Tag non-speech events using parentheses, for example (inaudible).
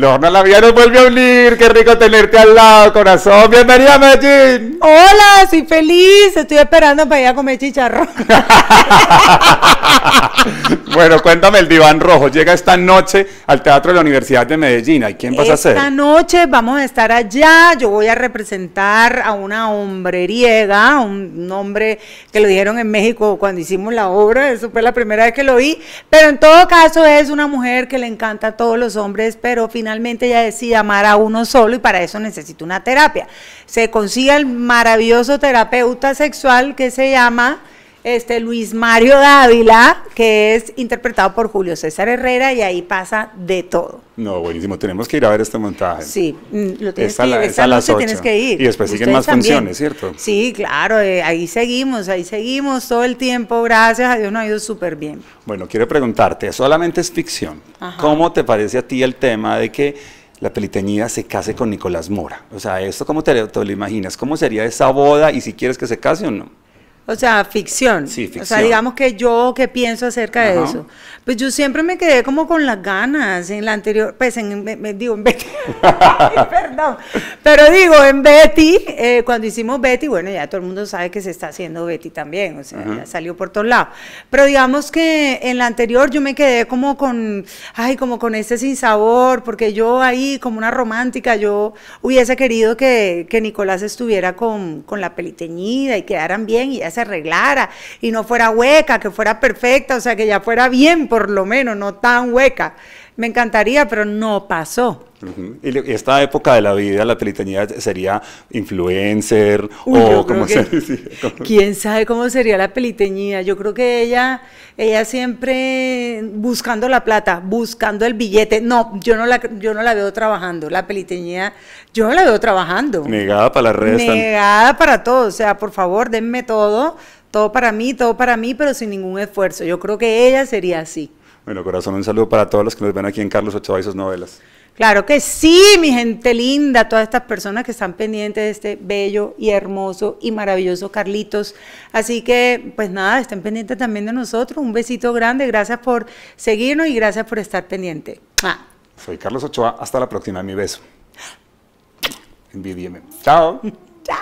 Lorna nos vuelve a unir, qué rico tenerte al lado, corazón. Bienvenida a Medellín. Hola, soy feliz, estoy esperando para ir a comer chicharrón. (laughs) bueno, cuéntame, el diván rojo llega esta noche al Teatro de la Universidad de Medellín. ¿Y quién vas a hacer? Esta noche vamos a estar allá, yo voy a representar a una hombreriega, un hombre que lo dijeron en México cuando hicimos la obra, eso fue la primera vez que lo vi, pero en todo caso es una mujer que le encanta a todos los hombres, pero finalmente finalmente ella decide amar a uno solo y para eso necesito una terapia. Se consigue el maravilloso terapeuta sexual que se llama este Luis Mario Dávila, que es interpretado por Julio César Herrera, y ahí pasa de todo. No, buenísimo, tenemos que ir a ver este montaje. Sí, mm, lo tienes que ir, Y después siguen más funciones, ¿cierto? Sí, claro, eh, ahí seguimos, ahí seguimos todo el tiempo, gracias a Dios nos ha ido súper bien. Bueno, quiero preguntarte, solamente es ficción, ¿cómo te parece a ti el tema de que la peliteñida se case con Nicolás Mora? O sea, ¿esto cómo te lo imaginas? ¿Cómo sería esa boda y si quieres que se case o no? O sea, ficción. Sí, ficción. O sea, digamos que yo qué pienso acerca de eso. Pues yo siempre me quedé como con las ganas en la anterior, pues en, digo, en Betty, (laughs) perdón, pero digo, en Betty, eh, cuando hicimos Betty, bueno, ya todo el mundo sabe que se está haciendo Betty también, o sea, salió por todos lados. Pero digamos que en la anterior yo me quedé como con, ay, como con este sin sabor, porque yo ahí como una romántica, yo hubiese querido que, Nicolás estuviera con, la peliteñida y quedaran bien y así arreglara y no fuera hueca, que fuera perfecta, o sea, que ya fuera bien por lo menos, no tan hueca. Me encantaría, pero no pasó. Y esta época de la vida, la peliteñía sería influencer o como se dice. ¿Quién sabe cómo sería la peliteñía? Yo creo que ella, ella siempre buscando la plata, buscando el billete. No, yo no la, yo no la veo trabajando. La peliteñía, yo no la veo trabajando. Negada para las redes. Negada para todo. O sea, por favor, denme todo, todo para mí, todo para mí, pero sin ningún esfuerzo. Yo creo que ella sería así. Bueno, corazón, un saludo para todos los que nos ven aquí en Carlos Ochoa y sus novelas. Claro que sí, mi gente linda, todas estas personas que están pendientes de este bello y hermoso y maravilloso Carlitos. Así que, pues nada, estén pendientes también de nosotros. Un besito grande, gracias por seguirnos y gracias por estar pendiente. Soy Carlos Ochoa, hasta la próxima, mi beso. Chao. (laughs) Chao.